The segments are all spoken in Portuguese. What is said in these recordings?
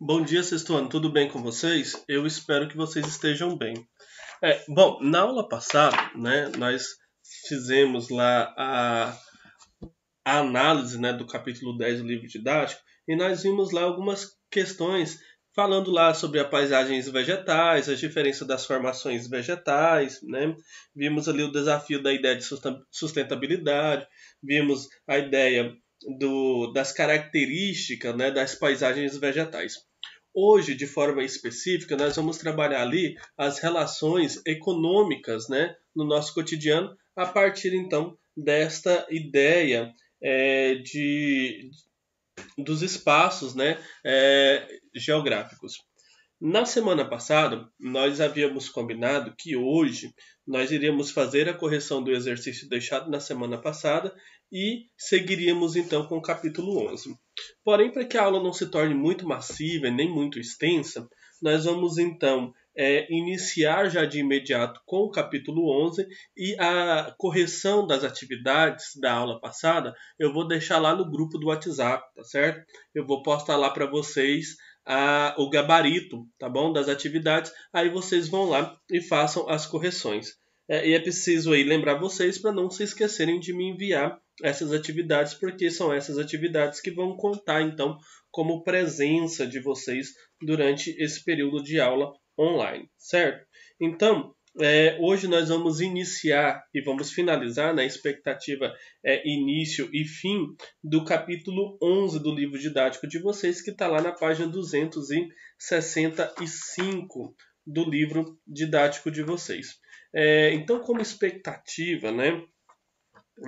Bom dia, sexto ano. Tudo bem com vocês? Eu espero que vocês estejam bem. É, bom, na aula passada, né, nós fizemos lá a, a análise né, do capítulo 10 do livro didático e nós vimos lá algumas questões falando lá sobre as paisagens vegetais, as diferenças das formações vegetais, né? Vimos ali o desafio da ideia de sustentabilidade, vimos a ideia do, das características né, das paisagens vegetais. Hoje, de forma específica, nós vamos trabalhar ali as relações econômicas né, no nosso cotidiano, a partir então desta ideia é, de, dos espaços né, é, geográficos. Na semana passada, nós havíamos combinado que hoje nós iríamos fazer a correção do exercício deixado na semana passada e seguiríamos então com o capítulo 11. Porém, para que a aula não se torne muito massiva nem muito extensa, nós vamos então é, iniciar já de imediato com o capítulo 11 e a correção das atividades da aula passada eu vou deixar lá no grupo do WhatsApp, tá certo? Eu vou postar lá para vocês a, o gabarito, tá bom? Das atividades, aí vocês vão lá e façam as correções. É, e é preciso aí lembrar vocês para não se esquecerem de me enviar essas atividades, porque são essas atividades que vão contar então como presença de vocês durante esse período de aula online, certo? Então, é, hoje nós vamos iniciar e vamos finalizar na né, expectativa é, início e fim do capítulo 11 do livro didático de vocês, que está lá na página 265 do livro didático de vocês. É, então, como expectativa, né,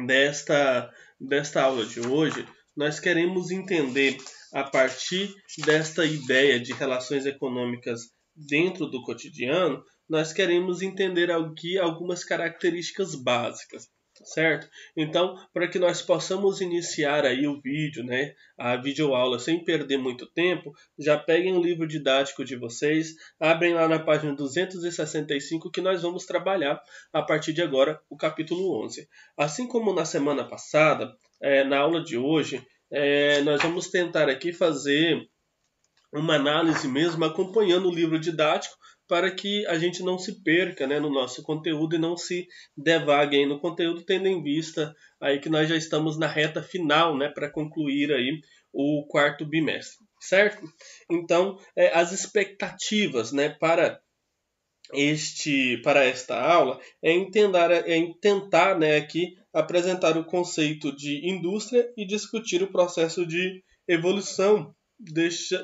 desta, desta aula de hoje, nós queremos entender, a partir desta ideia de relações econômicas dentro do cotidiano, nós queremos entender aqui algumas características básicas certo? Então, para que nós possamos iniciar aí o vídeo, né, a videoaula sem perder muito tempo, já peguem o livro didático de vocês, abrem lá na página 265 que nós vamos trabalhar a partir de agora o capítulo 11. Assim como na semana passada, é, na aula de hoje, é, nós vamos tentar aqui fazer uma análise mesmo acompanhando o livro didático para que a gente não se perca né, no nosso conteúdo e não se devague aí no conteúdo, tendo em vista aí que nós já estamos na reta final né, para concluir aí o quarto bimestre, certo? Então, é, as expectativas né, para este para esta aula é, entender, é tentar né, aqui apresentar o conceito de indústria e discutir o processo de evolução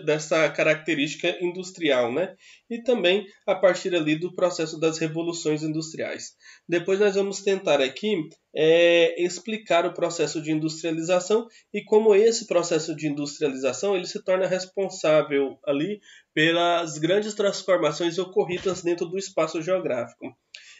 dessa característica industrial, né? E também a partir ali do processo das revoluções industriais. Depois nós vamos tentar aqui é, explicar o processo de industrialização e como esse processo de industrialização ele se torna responsável ali pelas grandes transformações ocorridas dentro do espaço geográfico.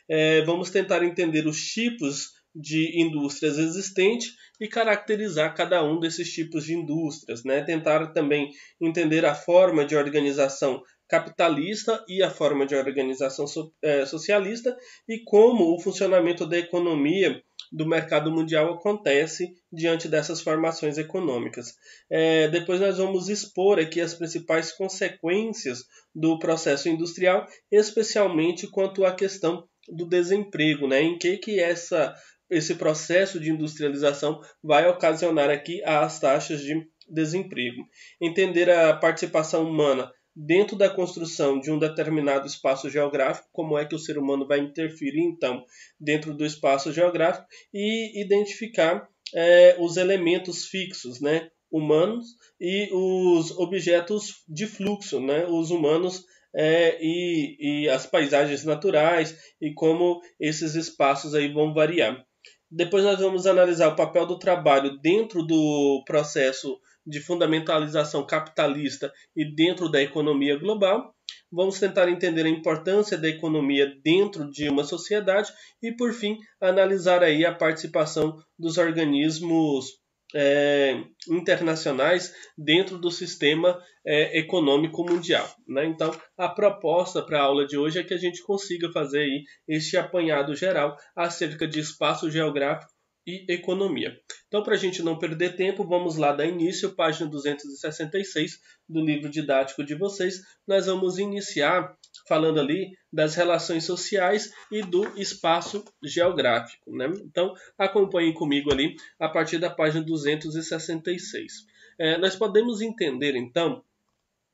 É, vamos tentar entender os tipos de indústrias existentes e caracterizar cada um desses tipos de indústrias, né? Tentar também entender a forma de organização capitalista e a forma de organização é, socialista e como o funcionamento da economia do mercado mundial acontece diante dessas formações econômicas. É, depois nós vamos expor aqui as principais consequências do processo industrial, especialmente quanto à questão do desemprego, né? Em que que essa esse processo de industrialização vai ocasionar aqui as taxas de desemprego. Entender a participação humana dentro da construção de um determinado espaço geográfico, como é que o ser humano vai interferir, então, dentro do espaço geográfico e identificar é, os elementos fixos, né, humanos e os objetos de fluxo, né, os humanos é, e, e as paisagens naturais e como esses espaços aí vão variar. Depois nós vamos analisar o papel do trabalho dentro do processo de fundamentalização capitalista e dentro da economia global. Vamos tentar entender a importância da economia dentro de uma sociedade e, por fim, analisar aí a participação dos organismos é, internacionais dentro do sistema é, econômico mundial. Né? Então, a proposta para a aula de hoje é que a gente consiga fazer aí este apanhado geral acerca de espaço geográfico e Economia. Então, para a gente não perder tempo, vamos lá dar início, página 266 do livro didático de vocês. Nós vamos iniciar falando ali das relações sociais e do espaço geográfico. Né? Então, acompanhem comigo ali a partir da página 266. É, nós podemos entender, então,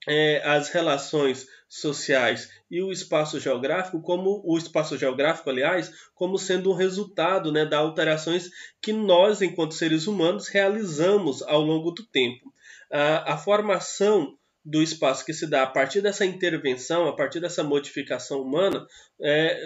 é, as relações sociais e o espaço geográfico como o espaço geográfico aliás como sendo um resultado né, das alterações que nós enquanto seres humanos realizamos ao longo do tempo a, a formação do espaço que se dá a partir dessa intervenção a partir dessa modificação humana é,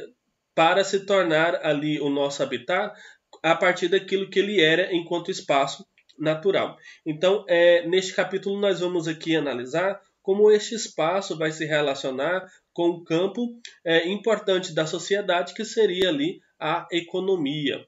para se tornar ali o nosso habitat a partir daquilo que ele era enquanto espaço natural então é, neste capítulo nós vamos aqui analisar como este espaço vai se relacionar com o um campo é, importante da sociedade, que seria ali a economia.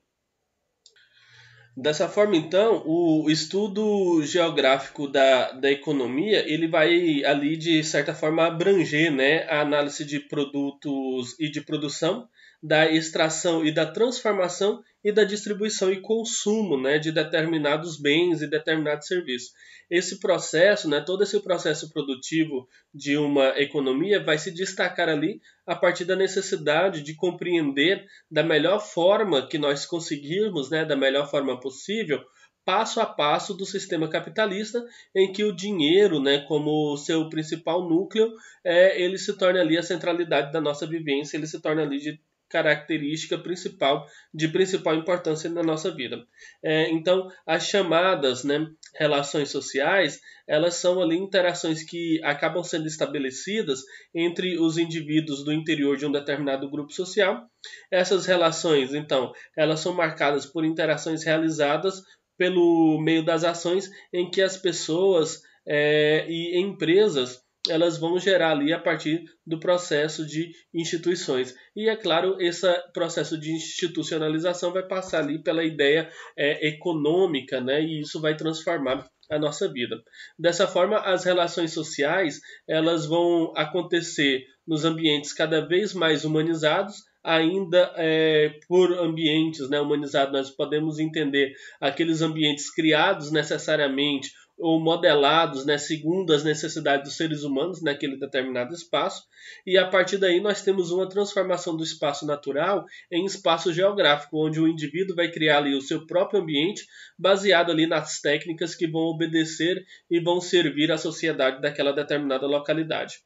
Dessa forma, então, o estudo geográfico da, da economia ele vai ali de certa forma abranger né, a análise de produtos e de produção, da extração e da transformação e da distribuição e consumo né, de determinados bens e determinados serviços. Esse processo, né, todo esse processo produtivo de uma economia vai se destacar ali a partir da necessidade de compreender da melhor forma que nós conseguirmos, né, da melhor forma possível, passo a passo do sistema capitalista, em que o dinheiro, né, como seu principal núcleo, é, ele se torna ali a centralidade da nossa vivência, ele se torna ali de característica principal de principal importância na nossa vida. É, então, as chamadas né, relações sociais, elas são ali interações que acabam sendo estabelecidas entre os indivíduos do interior de um determinado grupo social. Essas relações, então, elas são marcadas por interações realizadas pelo meio das ações em que as pessoas é, e empresas elas vão gerar ali a partir do processo de instituições. E é claro, esse processo de institucionalização vai passar ali pela ideia é, econômica, né? E isso vai transformar a nossa vida. Dessa forma, as relações sociais elas vão acontecer nos ambientes cada vez mais humanizados, ainda é, por ambientes né, humanizados, nós podemos entender aqueles ambientes criados necessariamente ou modelados né, segundo as necessidades dos seres humanos naquele determinado espaço, e a partir daí nós temos uma transformação do espaço natural em espaço geográfico, onde o indivíduo vai criar ali o seu próprio ambiente, baseado ali nas técnicas que vão obedecer e vão servir à sociedade daquela determinada localidade.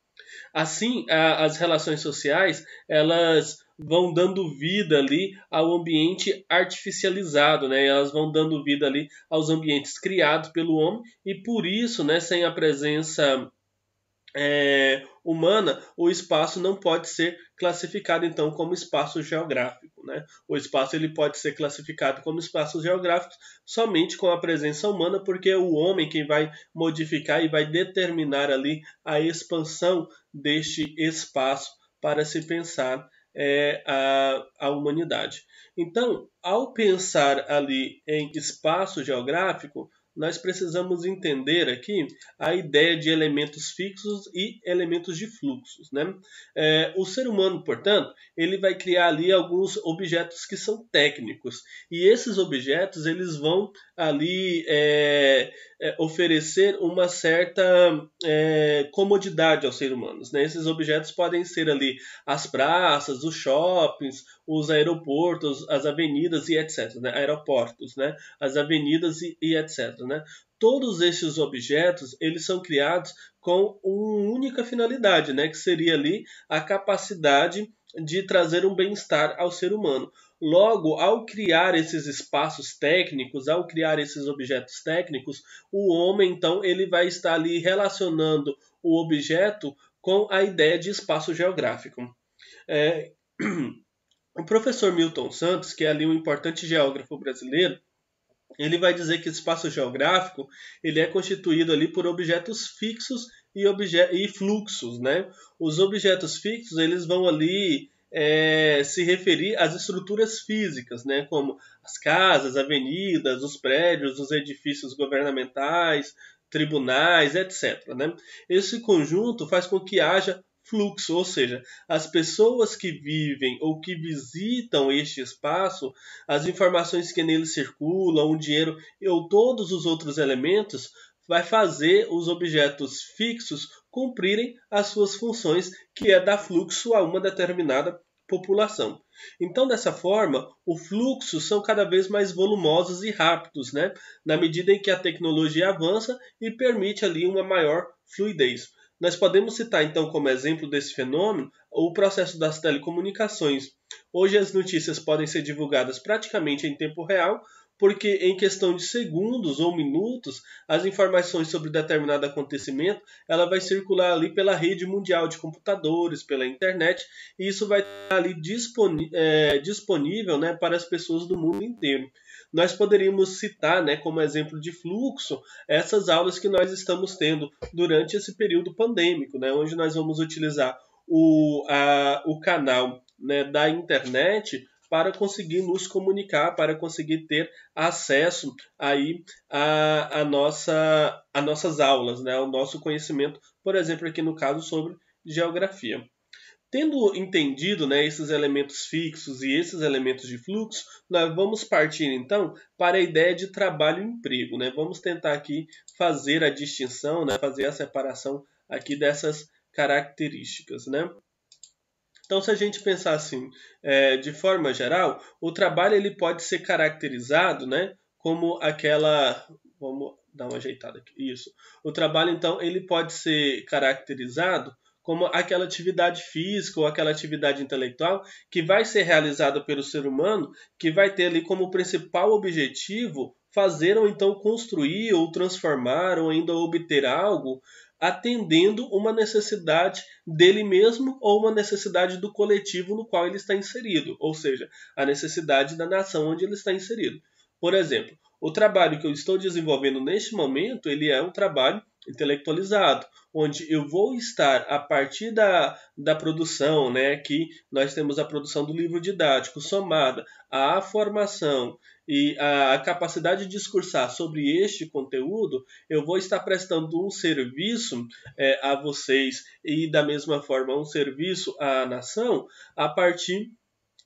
Assim, a, as relações sociais, elas vão dando vida ali ao ambiente artificializado, né? Elas vão dando vida ali aos ambientes criados pelo homem e por isso, né, sem a presença é, humana, o espaço não pode ser classificado então como espaço geográfico. Né? O espaço ele pode ser classificado como espaço geográfico somente com a presença humana, porque é o homem quem vai modificar e vai determinar ali a expansão deste espaço para se pensar é, a, a humanidade. Então, ao pensar ali em espaço geográfico, nós precisamos entender aqui a ideia de elementos fixos e elementos de fluxos. Né? É, o ser humano, portanto, ele vai criar ali alguns objetos que são técnicos e esses objetos eles vão ali é, é, oferecer uma certa é, comodidade aos seres humanos. Né? Esses objetos podem ser ali as praças, os shoppings, os aeroportos, as avenidas e etc. Né? Aeroportos, né? as avenidas e, e etc né? Todos esses objetos, eles são criados com uma única finalidade, né? Que seria ali a capacidade de trazer um bem-estar ao ser humano. Logo, ao criar esses espaços técnicos, ao criar esses objetos técnicos, o homem então ele vai estar ali relacionando o objeto com a ideia de espaço geográfico. É... O professor Milton Santos, que é ali um importante geógrafo brasileiro, ele vai dizer que espaço geográfico ele é constituído ali por objetos fixos e, obje e fluxos, né? Os objetos fixos eles vão ali é, se referir às estruturas físicas, né? Como as casas, avenidas, os prédios, os edifícios governamentais, tribunais, etc. Né? Esse conjunto faz com que haja fluxo, ou seja, as pessoas que vivem ou que visitam este espaço, as informações que nele circulam, o dinheiro ou todos os outros elementos vai fazer os objetos fixos cumprirem as suas funções, que é dar fluxo a uma determinada população. Então, dessa forma, o fluxo são cada vez mais volumosos e rápidos, né? na medida em que a tecnologia avança e permite ali uma maior fluidez. Nós podemos citar, então, como exemplo desse fenômeno o processo das telecomunicações. Hoje, as notícias podem ser divulgadas praticamente em tempo real, porque em questão de segundos ou minutos, as informações sobre determinado acontecimento, ela vai circular ali pela rede mundial de computadores, pela internet, e isso vai estar ali disponível, é, disponível né, para as pessoas do mundo inteiro nós poderíamos citar, né, como exemplo de fluxo, essas aulas que nós estamos tendo durante esse período pandêmico, né, onde nós vamos utilizar o, a, o canal né, da internet para conseguir nos comunicar, para conseguir ter acesso aí a, a nossa, a nossas aulas, né, ao nosso conhecimento, por exemplo, aqui no caso sobre geografia. Tendo entendido né, esses elementos fixos e esses elementos de fluxo, nós vamos partir então para a ideia de trabalho e emprego. Né? Vamos tentar aqui fazer a distinção, né, fazer a separação aqui dessas características. Né? Então, se a gente pensar assim, é, de forma geral, o trabalho ele pode ser caracterizado né, como aquela. Vamos dar uma ajeitada aqui. Isso. O trabalho, então, ele pode ser caracterizado como aquela atividade física ou aquela atividade intelectual que vai ser realizada pelo ser humano, que vai ter ali como principal objetivo fazer ou então construir ou transformar ou ainda obter algo atendendo uma necessidade dele mesmo ou uma necessidade do coletivo no qual ele está inserido, ou seja, a necessidade da nação onde ele está inserido. Por exemplo, o trabalho que eu estou desenvolvendo neste momento, ele é um trabalho intelectualizado, onde eu vou estar a partir da, da produção, né, que nós temos a produção do livro didático somada à formação e à capacidade de discursar sobre este conteúdo, eu vou estar prestando um serviço é, a vocês e da mesma forma um serviço à nação a partir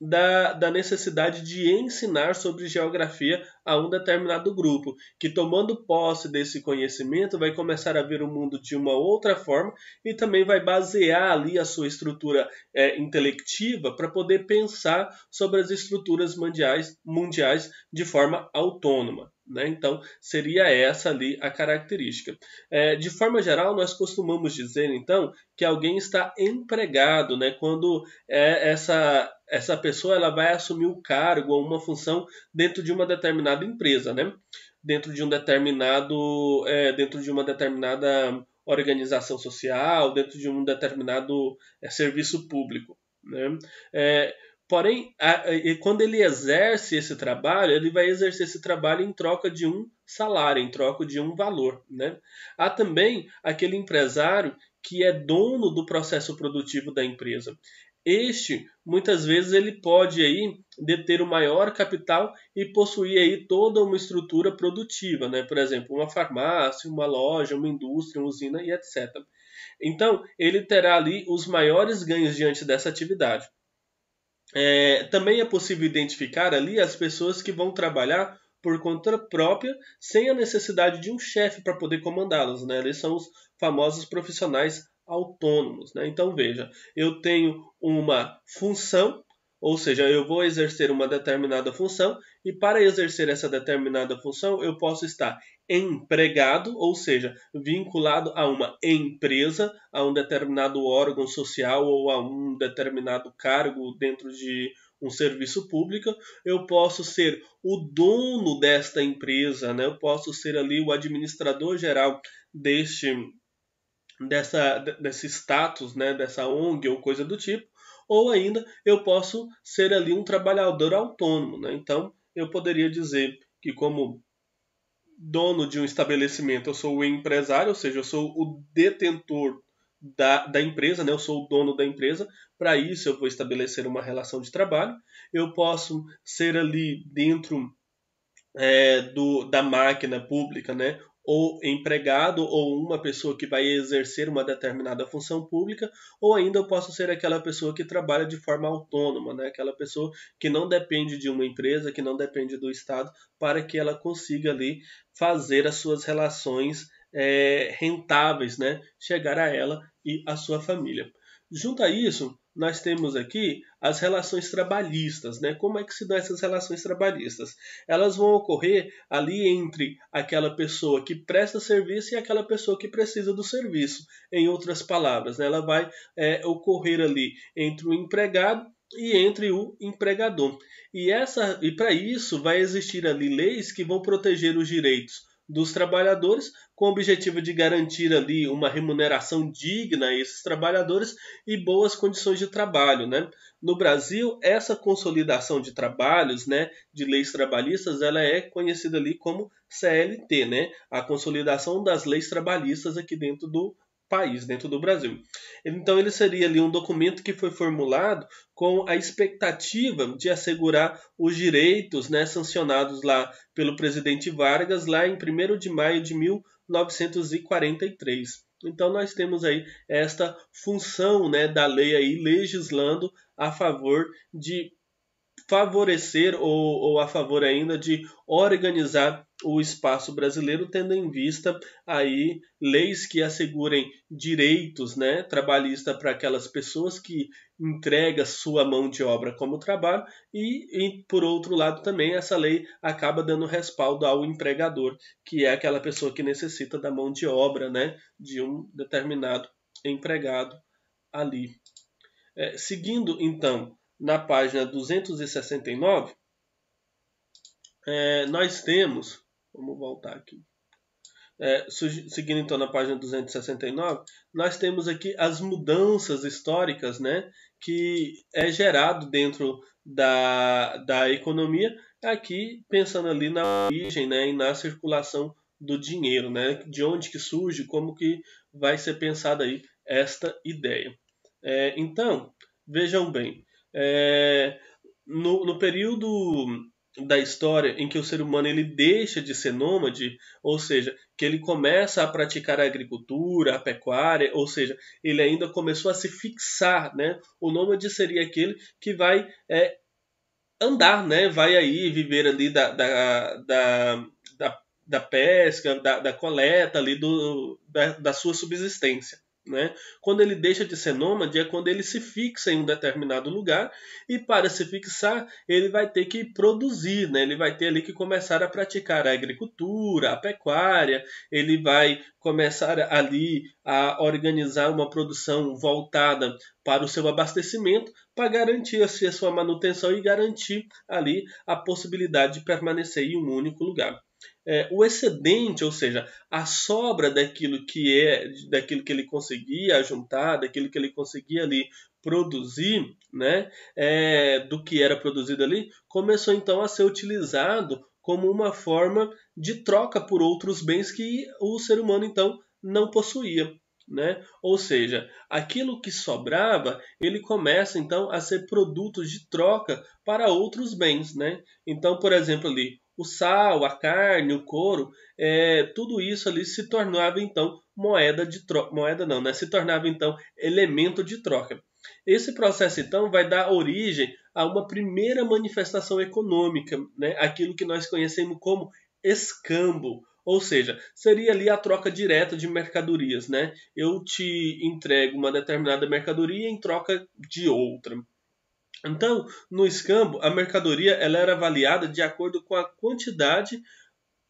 da, da, necessidade de ensinar sobre geografia a um determinado grupo, que tomando posse desse conhecimento vai começar a ver o mundo de uma outra forma e também vai basear ali a sua estrutura é, intelectiva para poder pensar sobre as estruturas mundiais, mundiais de forma autônoma. Né? Então, seria essa ali a característica. É, de forma geral, nós costumamos dizer, então, que alguém está empregado né? quando é essa, essa pessoa ela vai assumir um cargo ou uma função dentro de uma determinada empresa, né? dentro de um determinado é, dentro de uma determinada organização social, dentro de um determinado é, serviço público. Né? É, Porém, a, a, quando ele exerce esse trabalho, ele vai exercer esse trabalho em troca de um salário, em troca de um valor. Né? Há também aquele empresário que é dono do processo produtivo da empresa. Este, muitas vezes, ele pode aí deter o maior capital e possuir aí toda uma estrutura produtiva, né? por exemplo, uma farmácia, uma loja, uma indústria, uma usina e etc. Então, ele terá ali os maiores ganhos diante dessa atividade. É, também é possível identificar ali as pessoas que vão trabalhar por conta própria, sem a necessidade de um chefe para poder comandá-los. Né? Eles são os famosos profissionais autônomos. Né? Então veja, eu tenho uma função, ou seja, eu vou exercer uma determinada função e para exercer essa determinada função, eu posso estar empregado, ou seja, vinculado a uma empresa, a um determinado órgão social ou a um determinado cargo dentro de um serviço público, eu posso ser o dono desta empresa, né? eu posso ser ali o administrador geral deste dessa desse status, né, dessa ONG ou coisa do tipo, ou ainda eu posso ser ali um trabalhador autônomo, né? Então, eu poderia dizer que, como dono de um estabelecimento, eu sou o empresário, ou seja, eu sou o detentor da, da empresa, né? eu sou o dono da empresa. Para isso, eu vou estabelecer uma relação de trabalho. Eu posso ser ali dentro é, do, da máquina pública, né? ou empregado ou uma pessoa que vai exercer uma determinada função pública, ou ainda eu posso ser aquela pessoa que trabalha de forma autônoma, né? aquela pessoa que não depende de uma empresa, que não depende do Estado, para que ela consiga ali fazer as suas relações é, rentáveis, né? chegar a ela e a sua família. Junto a isso, nós temos aqui as relações trabalhistas, né? Como é que se dão essas relações trabalhistas? Elas vão ocorrer ali entre aquela pessoa que presta serviço e aquela pessoa que precisa do serviço. Em outras palavras, né? ela vai é, ocorrer ali entre o empregado e entre o empregador. E essa e para isso vai existir ali leis que vão proteger os direitos dos trabalhadores, com o objetivo de garantir ali uma remuneração digna a esses trabalhadores e boas condições de trabalho, né? No Brasil, essa consolidação de trabalhos, né, de leis trabalhistas, ela é conhecida ali como CLT, né? A consolidação das leis trabalhistas aqui dentro do país, dentro do Brasil. Então ele seria ali um documento que foi formulado com a expectativa de assegurar os direitos né, sancionados lá pelo presidente Vargas lá em 1 de maio de 1943. Então nós temos aí esta função né, da lei aí legislando a favor de favorecer ou, ou a favor ainda de organizar o espaço brasileiro, tendo em vista aí leis que assegurem direitos né, trabalhista para aquelas pessoas que entrega sua mão de obra como trabalho e, e, por outro lado também essa lei acaba dando respaldo ao empregador, que é aquela pessoa que necessita da mão de obra né, de um determinado empregado ali. É, seguindo então na página 269, é, nós temos Vamos voltar aqui. É, seguindo então na página 269, nós temos aqui as mudanças históricas né, que é gerado dentro da, da economia, aqui pensando ali na origem né, e na circulação do dinheiro, né, de onde que surge, como que vai ser pensada aí esta ideia. É, então, vejam bem, é, no, no período da história em que o ser humano ele deixa de ser nômade, ou seja, que ele começa a praticar a agricultura, a pecuária, ou seja, ele ainda começou a se fixar, né? O nômade seria aquele que vai é, andar, né? Vai aí viver ali da, da, da, da, da pesca, da, da coleta ali do, da, da sua subsistência. Né? Quando ele deixa de ser nômade é quando ele se fixa em um determinado lugar e para se fixar ele vai ter que produzir, né? ele vai ter ali que começar a praticar a agricultura, a pecuária, ele vai começar ali a organizar uma produção voltada para o seu abastecimento para garantir assim, a sua manutenção e garantir ali a possibilidade de permanecer em um único lugar é, o excedente, ou seja, a sobra daquilo que é, daquilo que ele conseguia juntar, daquilo que ele conseguia ali produzir, né, é, do que era produzido ali, começou então a ser utilizado como uma forma de troca por outros bens que o ser humano então não possuía. Né? Ou seja, aquilo que sobrava, ele começa então a ser produto de troca para outros bens, né? Então, por exemplo, ali, o sal, a carne, o couro, é, tudo isso ali se tornava então moeda de troca, moeda não, né? Se tornava então elemento de troca. Esse processo então vai dar origem a uma primeira manifestação econômica, né? Aquilo que nós conhecemos como escambo, ou seja, seria ali a troca direta de mercadorias, né? Eu te entrego uma determinada mercadoria em troca de outra. Então, no escambo, a mercadoria ela era avaliada de acordo com a quantidade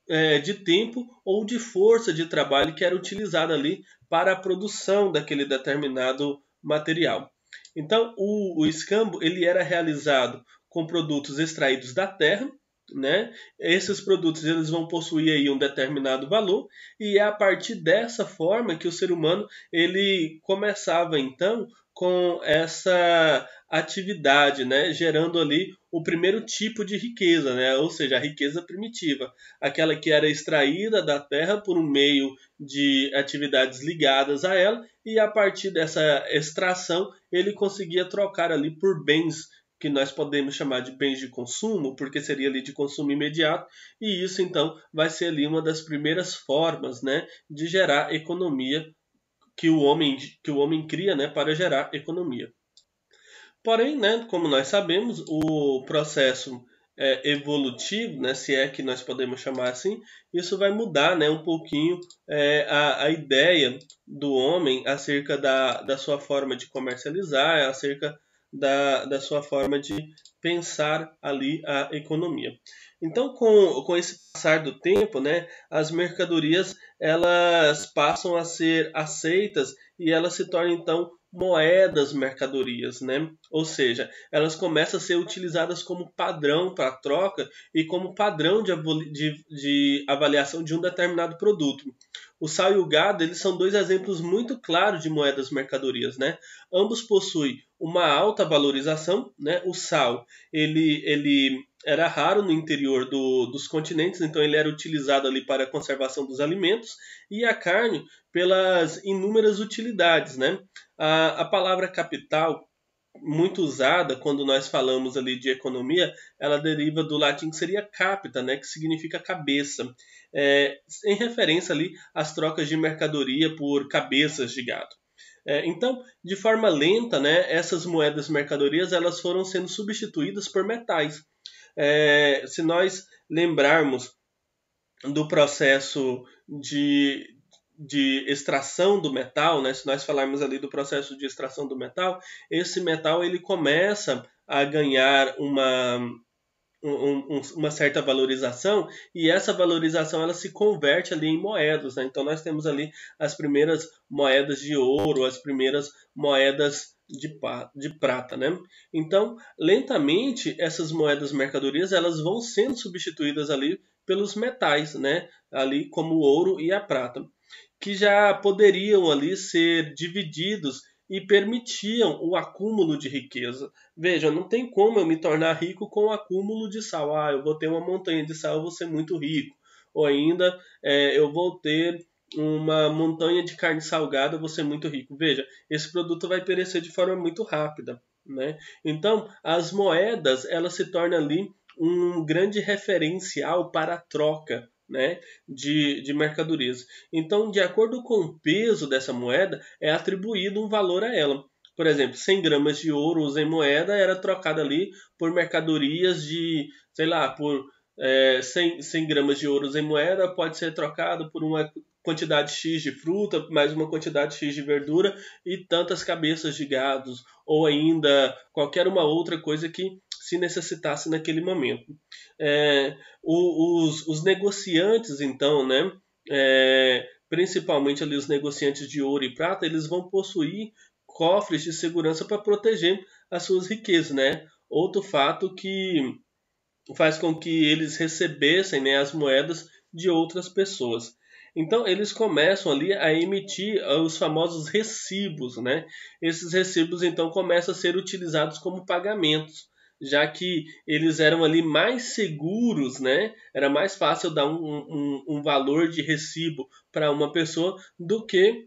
é, de tempo ou de força de trabalho que era utilizada ali para a produção daquele determinado material. Então, o, o escambo ele era realizado com produtos extraídos da terra, né? Esses produtos eles vão possuir aí um determinado valor e é a partir dessa forma que o ser humano ele começava então com essa atividade, né, gerando ali o primeiro tipo de riqueza, né, ou seja, a riqueza primitiva, aquela que era extraída da terra por um meio de atividades ligadas a ela e a partir dessa extração ele conseguia trocar ali por bens que nós podemos chamar de bens de consumo, porque seria ali de consumo imediato, e isso então vai ser ali uma das primeiras formas, né, de gerar economia que o homem que o homem cria, né, para gerar economia. Porém, né, como nós sabemos, o processo é, evolutivo, né, se é que nós podemos chamar assim, isso vai mudar né, um pouquinho é, a, a ideia do homem acerca da, da sua forma de comercializar, acerca da, da sua forma de pensar ali a economia. Então, com, com esse passar do tempo, né, as mercadorias elas passam a ser aceitas e elas se tornam então moedas, mercadorias, né? Ou seja, elas começam a ser utilizadas como padrão para troca e como padrão de, de, de, avaliação de um determinado produto. O sal e o gado eles são dois exemplos muito claros de moedas mercadorias, né? Ambos possuem uma alta valorização, né? O sal ele, ele era raro no interior do, dos continentes, então ele era utilizado ali para a conservação dos alimentos e a carne pelas inúmeras utilidades, né? A, a palavra capital muito usada quando nós falamos ali de economia, ela deriva do latim que seria capita, né, que significa cabeça, é, em referência ali às trocas de mercadoria por cabeças de gado. É, então, de forma lenta, né, essas moedas mercadorias elas foram sendo substituídas por metais é, se nós lembrarmos do processo de, de extração do metal, né? se nós falarmos ali do processo de extração do metal, esse metal ele começa a ganhar uma, um, um, uma certa valorização e essa valorização ela se converte ali em moedas. Né? Então nós temos ali as primeiras moedas de ouro, as primeiras moedas de, de, prata, né? Então, lentamente essas moedas mercadorias elas vão sendo substituídas ali pelos metais, né? Ali como o ouro e a prata, que já poderiam ali ser divididos e permitiam o acúmulo de riqueza. Veja, não tem como eu me tornar rico com o acúmulo de sal. Ah, eu vou ter uma montanha de sal, eu vou ser muito rico. Ou ainda, é, eu vou ter uma montanha de carne salgada, você é muito rico. Veja, esse produto vai perecer de forma muito rápida. Né? Então, as moedas elas se tornam ali um grande referencial para a troca né, de, de mercadorias. Então, de acordo com o peso dessa moeda, é atribuído um valor a ela. Por exemplo, 100 gramas de ouro em moeda era trocada ali por mercadorias de, sei lá, por é, 100, 100 gramas de ouro em moeda pode ser trocado por uma quantidade X de fruta, mais uma quantidade X de verdura e tantas cabeças de gados, ou ainda qualquer uma outra coisa que se necessitasse naquele momento. É, os, os, negociantes, então, né, é, principalmente ali os negociantes de ouro e prata, eles vão possuir cofres de segurança para proteger as suas riquezas, né? Outro fato que faz com que eles recebessem né, as moedas de outras pessoas. Então eles começam ali a emitir ah, os famosos recibos, né? Esses recibos então começam a ser utilizados como pagamentos, já que eles eram ali mais seguros, né? Era mais fácil dar um, um, um valor de recibo para uma pessoa do que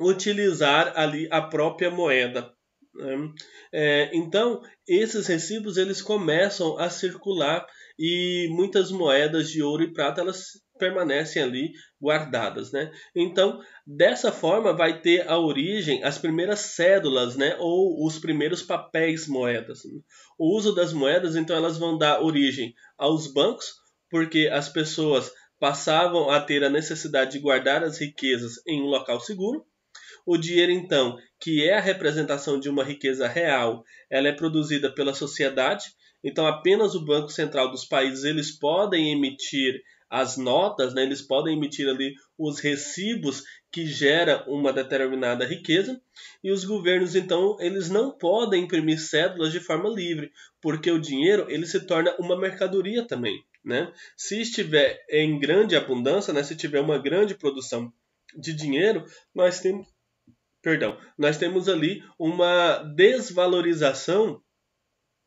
utilizar ali a própria moeda. Né? É, então, esses recibos eles começam a circular e muitas moedas de ouro e prata elas permanecem ali guardadas, né? Então, dessa forma vai ter a origem as primeiras cédulas, né, ou os primeiros papéis moedas. O uso das moedas, então elas vão dar origem aos bancos, porque as pessoas passavam a ter a necessidade de guardar as riquezas em um local seguro. O dinheiro, então, que é a representação de uma riqueza real, ela é produzida pela sociedade. Então, apenas o Banco Central dos países eles podem emitir as notas, né, eles podem emitir ali os recibos que gera uma determinada riqueza, e os governos então eles não podem imprimir cédulas de forma livre, porque o dinheiro ele se torna uma mercadoria também, né? Se estiver em grande abundância, né, se tiver uma grande produção de dinheiro, nós temos perdão, nós temos ali uma desvalorização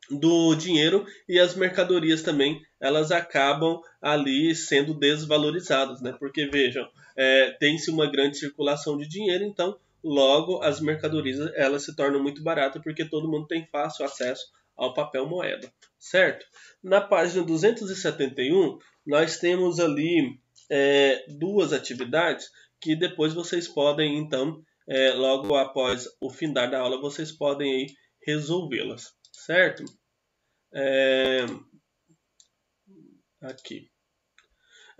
do dinheiro e as mercadorias também elas acabam ali sendo desvalorizadas, né? Porque vejam, é, tem-se uma grande circulação de dinheiro, então logo as mercadorias elas se tornam muito baratas porque todo mundo tem fácil acesso ao papel moeda, certo? Na página 271 nós temos ali é, duas atividades que depois vocês podem então é, logo após o findar da aula vocês podem resolvê-las certo? É... Aqui.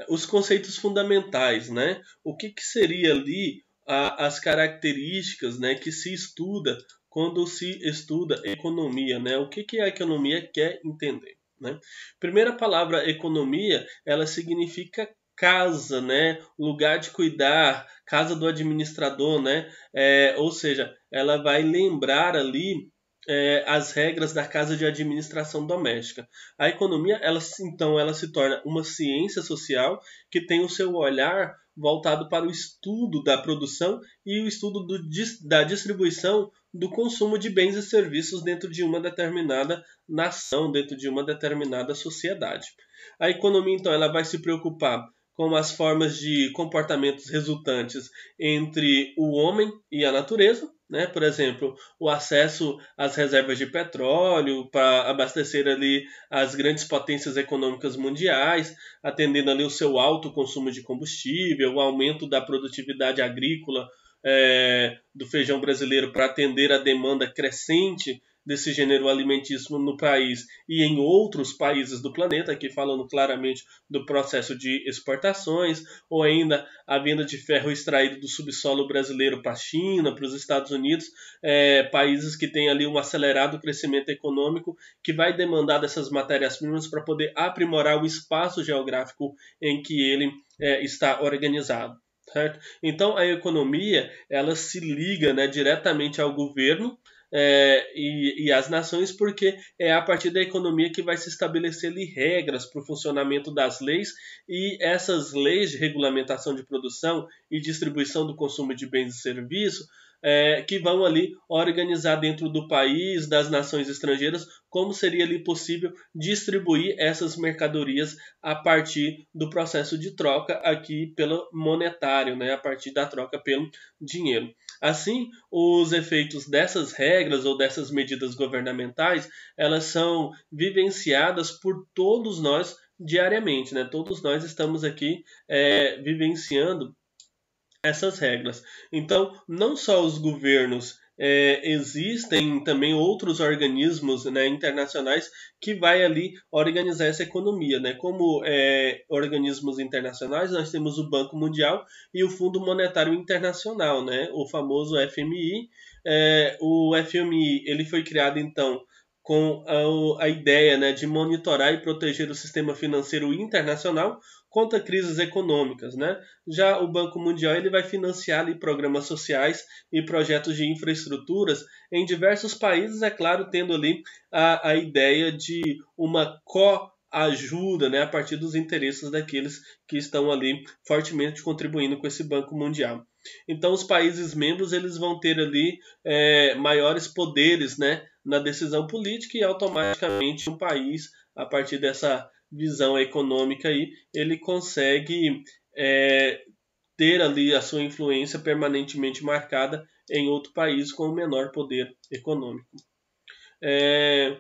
Os conceitos fundamentais, né? O que, que seria ali a, as características né, que se estuda quando se estuda economia, né? O que, que a economia quer entender, né? Primeira palavra, economia, ela significa casa, né? Lugar de cuidar, casa do administrador, né? É, ou seja, ela vai lembrar ali é, as regras da casa de administração doméstica. A economia, ela, então, ela se torna uma ciência social que tem o seu olhar voltado para o estudo da produção e o estudo do, da distribuição do consumo de bens e serviços dentro de uma determinada nação, dentro de uma determinada sociedade. A economia, então, ela vai se preocupar com as formas de comportamentos resultantes entre o homem e a natureza, né? Por exemplo, o acesso às reservas de petróleo para abastecer ali as grandes potências econômicas mundiais, atendendo ali o seu alto consumo de combustível, o aumento da produtividade agrícola é, do feijão brasileiro para atender a demanda crescente desse gênero alimentício no país e em outros países do planeta, aqui falando claramente do processo de exportações, ou ainda a venda de ferro extraído do subsolo brasileiro para a China, para os Estados Unidos, é, países que têm ali um acelerado crescimento econômico que vai demandar dessas matérias-primas para poder aprimorar o espaço geográfico em que ele é, está organizado. Certo? Então a economia ela se liga né, diretamente ao governo, é, e, e, as nações, porque é a partir da economia que vai se estabelecer ali regras para o funcionamento das leis e essas leis de regulamentação de produção e distribuição do consumo de bens e serviços é, que vão ali organizar dentro do país, das nações estrangeiras, como seria ali possível distribuir essas mercadorias a partir do processo de troca aqui pelo monetário, né, a partir da troca pelo dinheiro. Assim, os efeitos dessas regras ou dessas medidas governamentais, elas são vivenciadas por todos nós diariamente, né? Todos nós estamos aqui é, vivenciando essas regras. Então, não só os governos é, existem também outros organismos né, internacionais que vai ali organizar essa economia. Né? Como é, organismos internacionais, nós temos o Banco Mundial e o Fundo Monetário Internacional, né? o famoso FMI. É, o FMI ele foi criado, então, com a, a, ideia né, de monitorar e proteger o sistema financeiro internacional, contra crises econômicas, né? Já o Banco Mundial ele vai financiar ali, programas sociais e projetos de infraestruturas em diversos países, é claro, tendo ali a, a ideia de uma co ajuda né, a partir dos interesses daqueles que estão ali fortemente contribuindo com esse Banco Mundial. Então, os países membros eles vão ter ali é, maiores poderes né, na decisão política e automaticamente um país, a partir dessa visão econômica aí, ele consegue é, ter ali a sua influência permanentemente marcada em outro país com o menor poder econômico. É,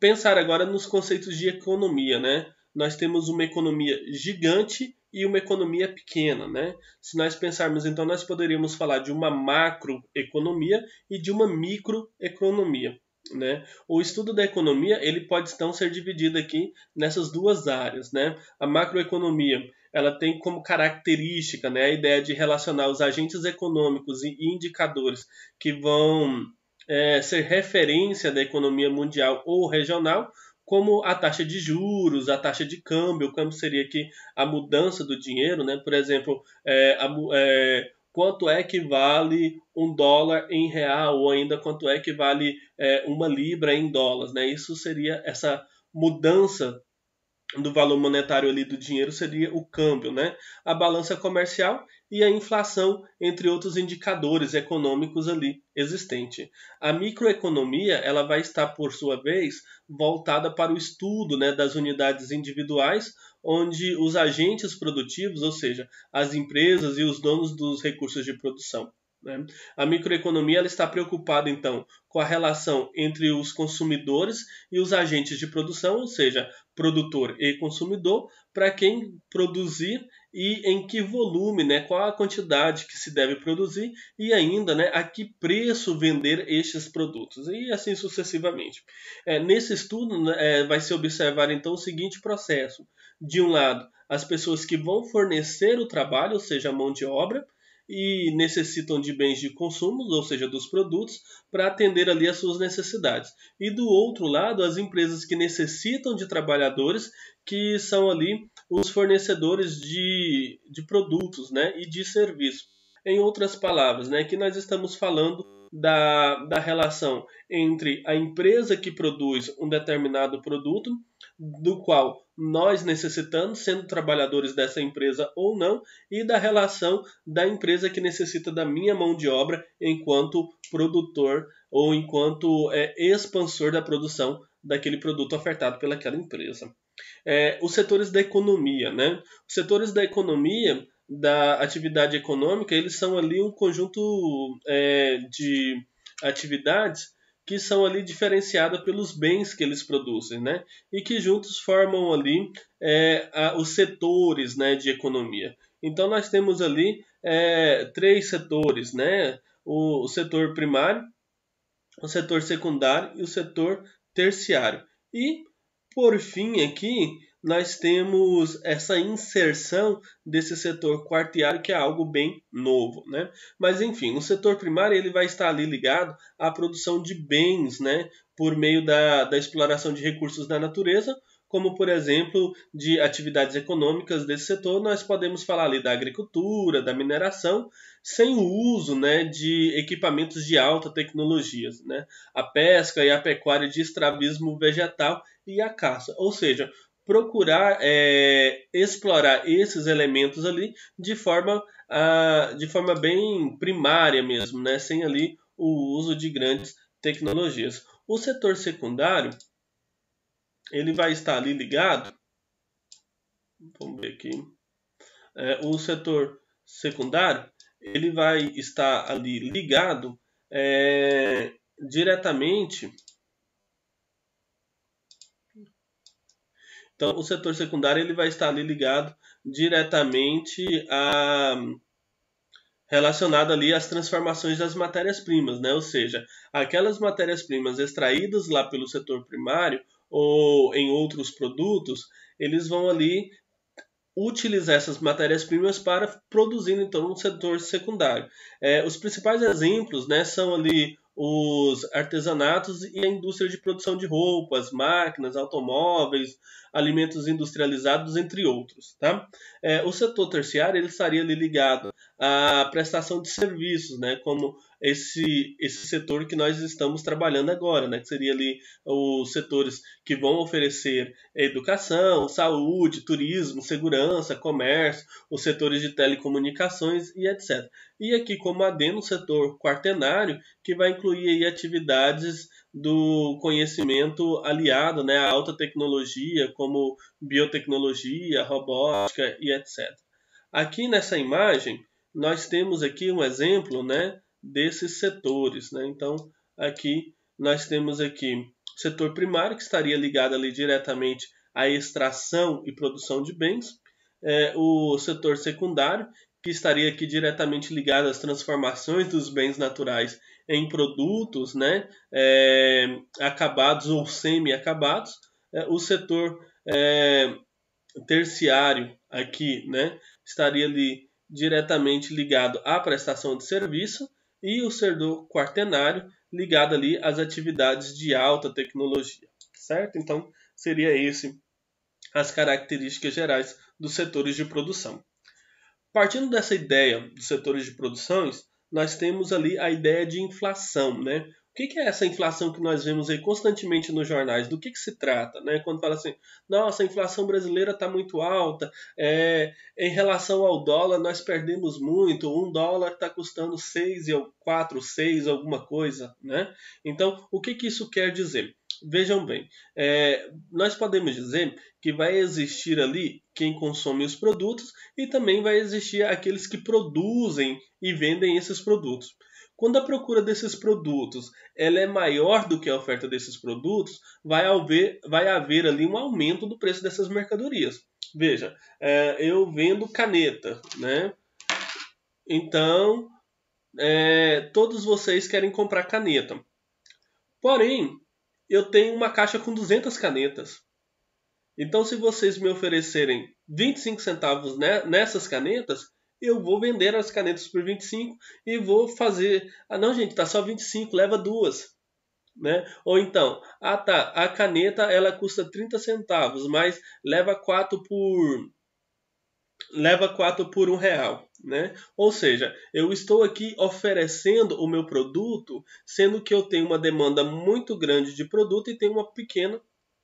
pensar agora nos conceitos de economia, né? Nós temos uma economia gigante e uma economia pequena, né? Se nós pensarmos, então, nós poderíamos falar de uma macroeconomia e de uma microeconomia. Né? O estudo da economia ele pode então ser dividido aqui nessas duas áreas. Né? A macroeconomia ela tem como característica né, a ideia de relacionar os agentes econômicos e indicadores que vão é, ser referência da economia mundial ou regional, como a taxa de juros, a taxa de câmbio, o câmbio seria aqui a mudança do dinheiro, né? por exemplo, é, a, é, quanto é que vale um dólar em real, ou ainda quanto é que vale é, uma libra em dólares. Né? Isso seria essa mudança do valor monetário ali do dinheiro seria o câmbio, né? A balança comercial e a inflação, entre outros indicadores econômicos ali existente. A microeconomia, ela vai estar por sua vez voltada para o estudo, né, das unidades individuais, onde os agentes produtivos, ou seja, as empresas e os donos dos recursos de produção, né? A microeconomia ela está preocupada, então, com a relação entre os consumidores e os agentes de produção, ou seja, produtor e consumidor, para quem produzir e em que volume, né, qual a quantidade que se deve produzir e ainda né, a que preço vender estes produtos e assim sucessivamente. É, nesse estudo né, é, vai se observar então o seguinte processo: de um lado, as pessoas que vão fornecer o trabalho, ou seja, a mão de obra, e necessitam de bens de consumo, ou seja, dos produtos, para atender ali as suas necessidades. E do outro lado, as empresas que necessitam de trabalhadores, que são ali os fornecedores de, de produtos né, e de serviços. Em outras palavras, né, que nós estamos falando da, da relação entre a empresa que produz um determinado produto do qual nós necessitamos, sendo trabalhadores dessa empresa ou não, e da relação da empresa que necessita da minha mão de obra enquanto produtor ou enquanto é, expansor da produção daquele produto ofertado pelaquela empresa. É, os setores da economia, né? Os setores da economia da atividade econômica, eles são ali um conjunto é, de atividades que são ali diferenciadas pelos bens que eles produzem, né? E que juntos formam ali é, a, os setores, né, de economia. Então nós temos ali é, três setores, né? O, o setor primário, o setor secundário e o setor terciário. E por fim aqui nós temos essa inserção desse setor quartiário, que é algo bem novo. Né? Mas, enfim, o setor primário ele vai estar ali ligado à produção de bens né? por meio da, da exploração de recursos da natureza, como, por exemplo, de atividades econômicas desse setor, nós podemos falar ali da agricultura, da mineração, sem o uso né, de equipamentos de alta tecnologia, né? a pesca e a pecuária de estrabismo vegetal e a caça. Ou seja, procurar é, explorar esses elementos ali de forma, de forma bem primária mesmo, né? sem ali o uso de grandes tecnologias. O setor secundário ele vai estar ali ligado. Vamos ver aqui. É, o setor secundário ele vai estar ali ligado é, diretamente Então, o setor secundário ele vai estar ali ligado diretamente a relacionado ali às transformações das matérias-primas, né? Ou seja, aquelas matérias-primas extraídas lá pelo setor primário ou em outros produtos, eles vão ali utilizar essas matérias-primas para produzir então um setor secundário. É, os principais exemplos, né, são ali os artesanatos e a indústria de produção de roupas, máquinas, automóveis, alimentos industrializados, entre outros. Tá? É, o setor terciário ele estaria ligado a prestação de serviços, né? Como esse, esse setor que nós estamos trabalhando agora, né? Que seria ali os setores que vão oferecer educação, saúde, turismo, segurança, comércio, os setores de telecomunicações e etc. E aqui como adendo o setor quartenário, que vai incluir aí atividades do conhecimento aliado né, à alta tecnologia, como biotecnologia, robótica e etc. Aqui nessa imagem, nós temos aqui um exemplo né, desses setores. Né? Então, aqui nós temos aqui setor primário, que estaria ligado ali diretamente à extração e produção de bens, é, o setor secundário, que estaria aqui diretamente ligado às transformações dos bens naturais em produtos né, é, acabados ou semi-acabados, é, o setor é, terciário aqui né, estaria ali diretamente ligado à prestação de serviço e o Cerdô quartenário ligado ali às atividades de alta tecnologia, certo? Então, seria esse as características gerais dos setores de produção. Partindo dessa ideia dos setores de produções, nós temos ali a ideia de inflação, né? que, que é essa inflação que nós vemos aí constantemente nos jornais? Do que, que se trata? Né? Quando fala assim, nossa, a inflação brasileira está muito alta, é, em relação ao dólar nós perdemos muito, um dólar está custando seis ou quatro, seis, alguma coisa. Né? Então, o que, que isso quer dizer? Vejam bem, é, nós podemos dizer que vai existir ali quem consome os produtos e também vai existir aqueles que produzem e vendem esses produtos. Quando a procura desses produtos ela é maior do que a oferta desses produtos, vai haver, vai haver ali um aumento do preço dessas mercadorias. Veja, é, eu vendo caneta, né? Então, é, todos vocês querem comprar caneta. Porém, eu tenho uma caixa com 200 canetas. Então, se vocês me oferecerem 25 centavos né, nessas canetas, eu vou vender as canetas por 25 e vou fazer. Ah, não, gente, tá só 25, leva duas. Né? Ou então, ah tá, a caneta ela custa 30 centavos, mas leva 4 por leva 4 por um real, né? Ou seja, eu estou aqui oferecendo o meu produto, sendo que eu tenho uma demanda muito grande de produto e tenho uma pequena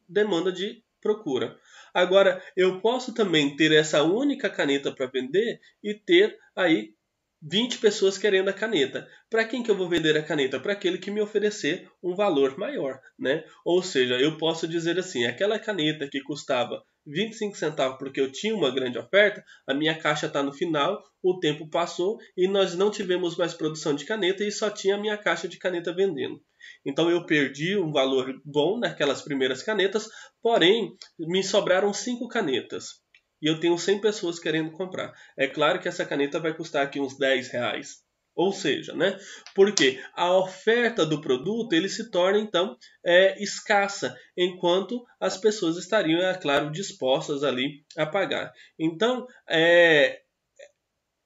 demanda de procura. Agora, eu posso também ter essa única caneta para vender e ter aí 20 pessoas querendo a caneta. Para quem que eu vou vender a caneta? Para aquele que me oferecer um valor maior, né? Ou seja, eu posso dizer assim, aquela caneta que custava 25 centavos porque eu tinha uma grande oferta, a minha caixa está no final, o tempo passou e nós não tivemos mais produção de caneta e só tinha a minha caixa de caneta vendendo. Então eu perdi um valor bom naquelas primeiras canetas, porém me sobraram cinco canetas. E eu tenho 100 pessoas querendo comprar. É claro que essa caneta vai custar aqui uns 10 reais. Ou seja, né? porque a oferta do produto ele se torna então é, escassa, enquanto as pessoas estariam, é claro, dispostas ali a pagar. Então, é,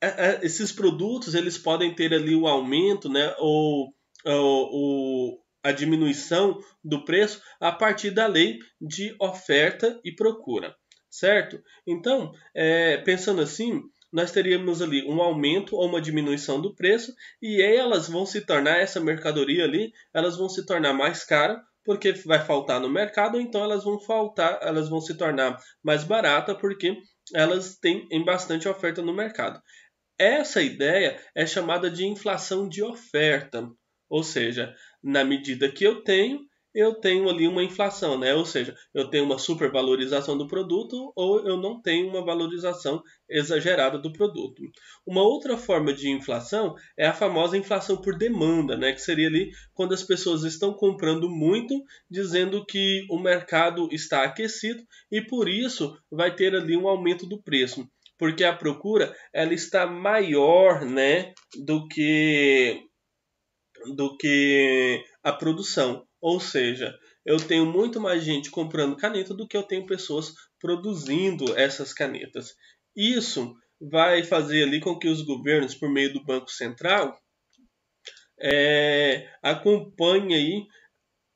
é, é esses produtos eles podem ter ali um aumento, né? Ou é, o, a diminuição do preço a partir da lei de oferta e procura, certo? Então, é, pensando assim, nós teríamos ali um aumento ou uma diminuição do preço e elas vão se tornar essa mercadoria ali, elas vão se tornar mais cara porque vai faltar no mercado, então elas vão faltar, elas vão se tornar mais barata porque elas têm em bastante oferta no mercado. Essa ideia é chamada de inflação de oferta ou seja, na medida que eu tenho, eu tenho ali uma inflação, né? Ou seja, eu tenho uma supervalorização do produto ou eu não tenho uma valorização exagerada do produto. Uma outra forma de inflação é a famosa inflação por demanda, né? Que seria ali quando as pessoas estão comprando muito, dizendo que o mercado está aquecido e por isso vai ter ali um aumento do preço, porque a procura ela está maior, né, do que do que a produção. Ou seja, eu tenho muito mais gente comprando caneta do que eu tenho pessoas produzindo essas canetas. Isso vai fazer ali com que os governos, por meio do Banco Central, é, acompanhe aí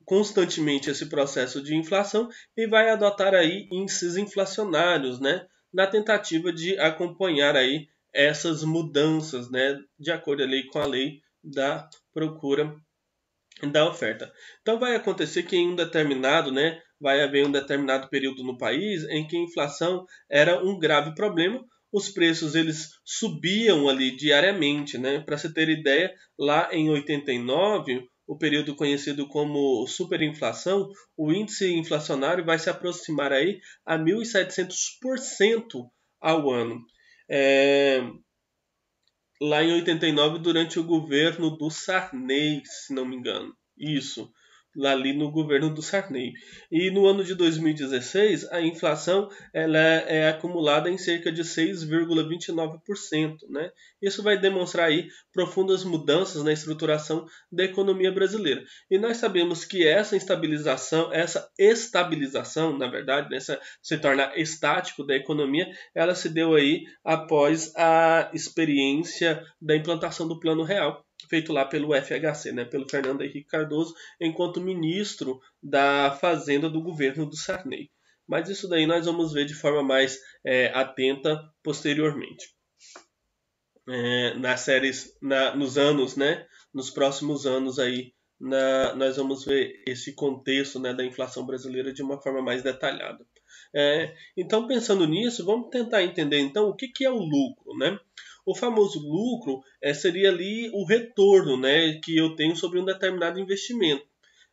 constantemente esse processo de inflação e vai adotar aí índices inflacionários, né, na tentativa de acompanhar aí essas mudanças, né, de acordo ali com a lei da procura da oferta. Então vai acontecer que em um determinado, né, vai haver um determinado período no país em que a inflação era um grave problema. Os preços eles subiam ali diariamente, né? Para se ter ideia, lá em 89, o período conhecido como superinflação, o índice inflacionário vai se aproximar aí a 1.700% ao ano. É, lá em 89 durante o governo do Sarney, se não me engano. Isso ali no governo do Sarney. E no ano de 2016, a inflação ela é, é acumulada em cerca de 6,29%. Né? Isso vai demonstrar aí profundas mudanças na estruturação da economia brasileira. E nós sabemos que essa estabilização, essa estabilização, na verdade, né, essa se torna estático da economia, ela se deu aí após a experiência da implantação do Plano Real, feito lá pelo FHC, né, pelo Fernando Henrique Cardoso, enquanto ministro da Fazenda do governo do Sarney. Mas isso daí nós vamos ver de forma mais é, atenta posteriormente. É, nas séries, na, nos anos, né, nos próximos anos aí, na, nós vamos ver esse contexto né, da inflação brasileira de uma forma mais detalhada. É, então, pensando nisso, vamos tentar entender então o que, que é o lucro. Né? O famoso lucro é, seria ali o retorno né, que eu tenho sobre um determinado investimento.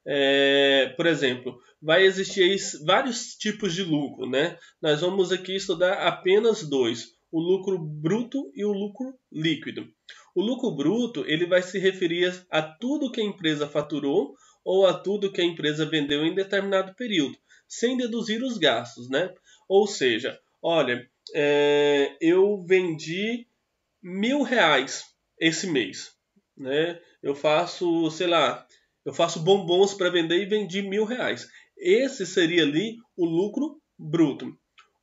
É, por exemplo, vai existir vários tipos de lucro. Né? Nós vamos aqui estudar apenas dois: o lucro bruto e o lucro líquido. O lucro bruto ele vai se referir a tudo que a empresa faturou ou a tudo que a empresa vendeu em determinado período, sem deduzir os gastos, né? Ou seja, olha, é, eu vendi mil reais esse mês, né? Eu faço, sei lá, eu faço bombons para vender e vendi mil reais. Esse seria ali o lucro bruto.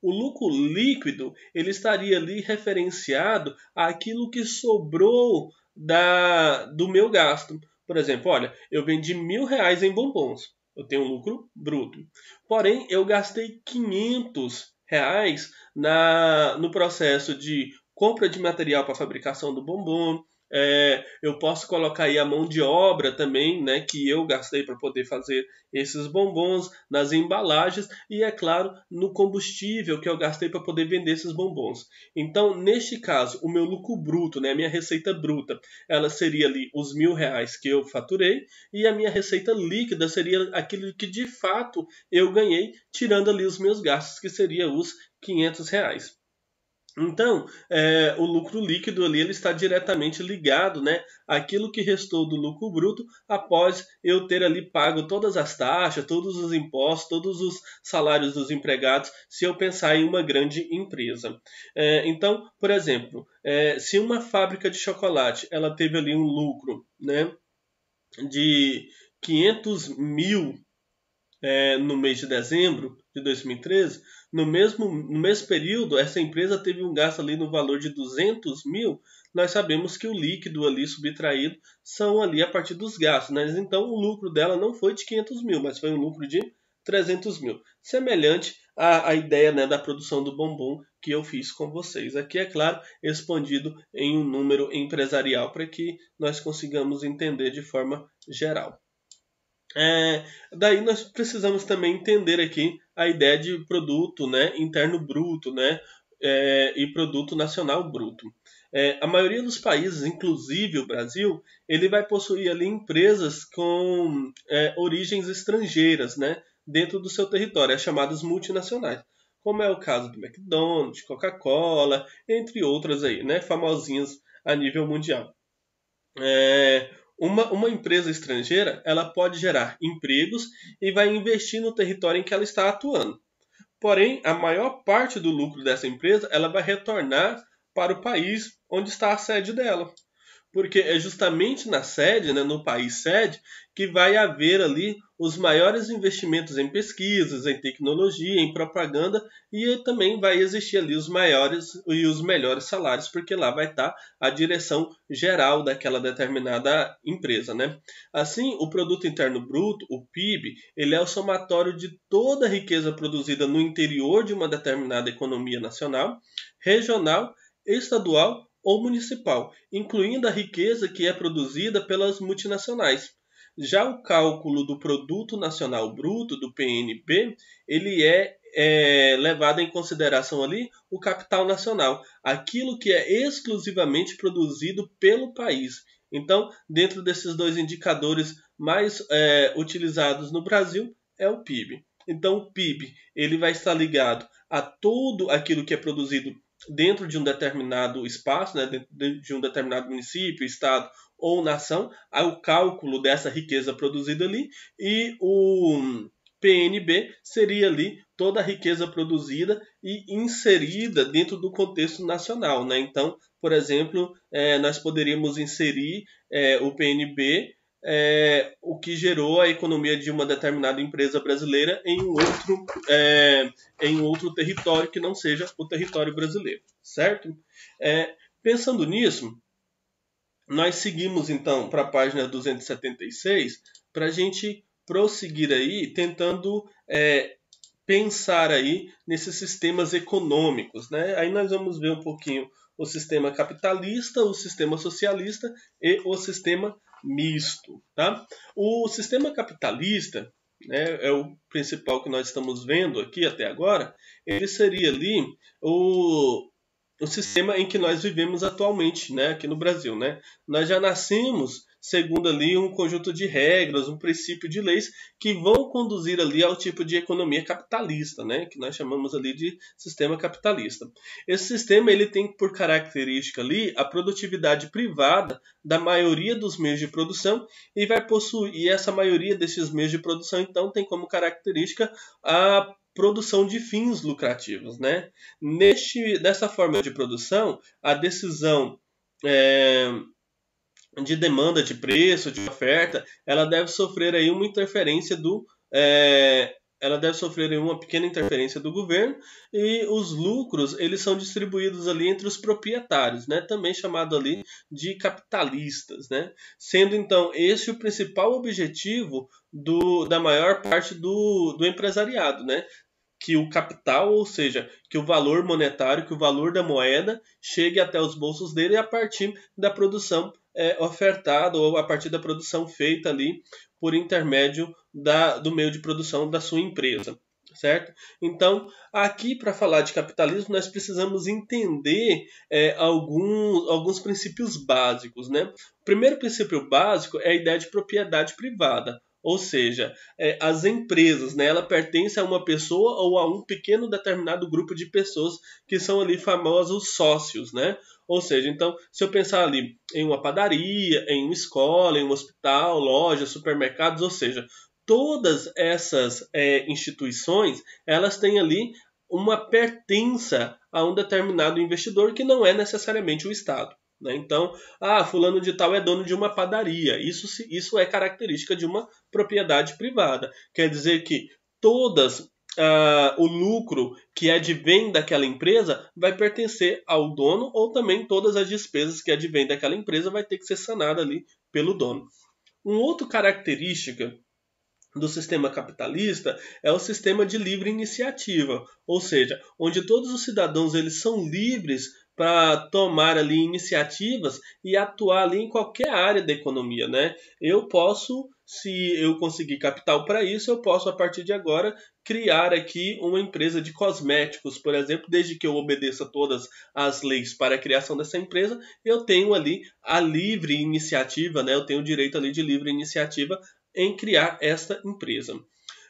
O lucro líquido ele estaria ali referenciado àquilo que sobrou da, do meu gasto. Por exemplo, olha, eu vendi mil reais em bombons, eu tenho um lucro bruto. Porém, eu gastei 500 reais na, no processo de compra de material para fabricação do bombom, é, eu posso colocar aí a mão de obra também, né, que eu gastei para poder fazer esses bombons, nas embalagens e, é claro, no combustível que eu gastei para poder vender esses bombons. Então, neste caso, o meu lucro bruto, né, a minha receita bruta, ela seria ali os mil reais que eu faturei e a minha receita líquida seria aquilo que de fato eu ganhei, tirando ali os meus gastos, que seria os 500 reais. Então, é, o lucro líquido ali ele está diretamente ligado né, àquilo que restou do lucro bruto após eu ter ali pago todas as taxas, todos os impostos, todos os salários dos empregados, se eu pensar em uma grande empresa. É, então, por exemplo, é, se uma fábrica de chocolate ela teve ali um lucro né, de 500 mil é, no mês de dezembro, de 2013, no mesmo, no mesmo período, essa empresa teve um gasto ali no valor de 200 mil. Nós sabemos que o líquido ali subtraído são ali a partir dos gastos, né? então o lucro dela não foi de 500 mil, mas foi um lucro de 300 mil. Semelhante à, à ideia né, da produção do bombom que eu fiz com vocês. Aqui, é claro, expandido em um número empresarial para que nós consigamos entender de forma geral. É, daí nós precisamos também entender aqui a ideia de produto né, interno bruto né, é, e produto nacional bruto. É, a maioria dos países, inclusive o Brasil, ele vai possuir ali empresas com é, origens estrangeiras né, dentro do seu território, as chamadas multinacionais como é o caso do McDonald's, Coca-Cola, entre outras aí, né, famosinhas a nível mundial. É, uma, uma empresa estrangeira ela pode gerar empregos e vai investir no território em que ela está atuando. Porém, a maior parte do lucro dessa empresa ela vai retornar para o país onde está a sede dela porque é justamente na sede, né, no país sede, que vai haver ali os maiores investimentos em pesquisas, em tecnologia, em propaganda e também vai existir ali os maiores e os melhores salários, porque lá vai estar a direção geral daquela determinada empresa, né? Assim, o produto interno bruto, o PIB, ele é o somatório de toda a riqueza produzida no interior de uma determinada economia nacional, regional, estadual ou municipal, incluindo a riqueza que é produzida pelas multinacionais. Já o cálculo do produto nacional bruto do PNB, ele é, é levado em consideração ali o capital nacional, aquilo que é exclusivamente produzido pelo país. Então, dentro desses dois indicadores mais é, utilizados no Brasil é o PIB. Então, o PIB ele vai estar ligado a tudo aquilo que é produzido dentro de um determinado espaço, né, de um determinado município, estado ou nação, o cálculo dessa riqueza produzida ali e o PNB seria ali toda a riqueza produzida e inserida dentro do contexto nacional. Né? Então, por exemplo, é, nós poderíamos inserir é, o PNB é, o que gerou a economia de uma determinada empresa brasileira em um outro, é, em outro território que não seja o território brasileiro, certo? É, pensando nisso, nós seguimos então para a página 276 para a gente prosseguir aí tentando é, pensar aí nesses sistemas econômicos, né? Aí nós vamos ver um pouquinho o sistema capitalista, o sistema socialista e o sistema misto. Tá? O sistema capitalista, né, é o principal que nós estamos vendo aqui até agora, ele seria ali o, o sistema em que nós vivemos atualmente né, aqui no Brasil. Né? Nós já nascemos segundo ali um conjunto de regras, um princípio de leis que vão conduzir ali ao tipo de economia capitalista, né, que nós chamamos ali de sistema capitalista. Esse sistema ele tem por característica ali a produtividade privada da maioria dos meios de produção e vai possuir essa maioria desses meios de produção então tem como característica a produção de fins lucrativos, né? Neste, dessa forma de produção, a decisão é, de demanda, de preço, de oferta, ela deve sofrer aí uma interferência do é, ela deve sofrer uma pequena interferência do governo e os lucros eles são distribuídos ali entre os proprietários, né? também chamado ali de capitalistas, né? sendo então esse o principal objetivo do, da maior parte do, do empresariado, né? que o capital, ou seja, que o valor monetário, que o valor da moeda chegue até os bolsos dele a partir da produção é, ofertado ou a partir da produção feita ali por intermédio da, do meio de produção da sua empresa, certo? Então, aqui para falar de capitalismo, nós precisamos entender é, alguns, alguns princípios básicos, né? O primeiro princípio básico é a ideia de propriedade privada. Ou seja, é, as empresas, né, ela pertence a uma pessoa ou a um pequeno determinado grupo de pessoas que são ali famosos sócios, né? Ou seja, então, se eu pensar ali em uma padaria, em uma escola, em um hospital, lojas, supermercados, ou seja, todas essas é, instituições, elas têm ali uma pertença a um determinado investidor que não é necessariamente o Estado. Né? Então, ah, fulano de tal é dono de uma padaria. Isso, isso é característica de uma propriedade privada. Quer dizer que todas ah, o lucro que é advém daquela empresa vai pertencer ao dono ou também todas as despesas que é advém daquela empresa vai ter que ser sanada ali pelo dono. Um outra característica do sistema capitalista é o sistema de livre iniciativa, ou seja, onde todos os cidadãos eles são livres para tomar ali iniciativas e atuar ali em qualquer área da economia, né? Eu posso, se eu conseguir capital para isso, eu posso a partir de agora criar aqui uma empresa de cosméticos, por exemplo, desde que eu obedeça todas as leis para a criação dessa empresa, eu tenho ali a livre iniciativa, né? Eu tenho o direito ali de livre iniciativa em criar esta empresa.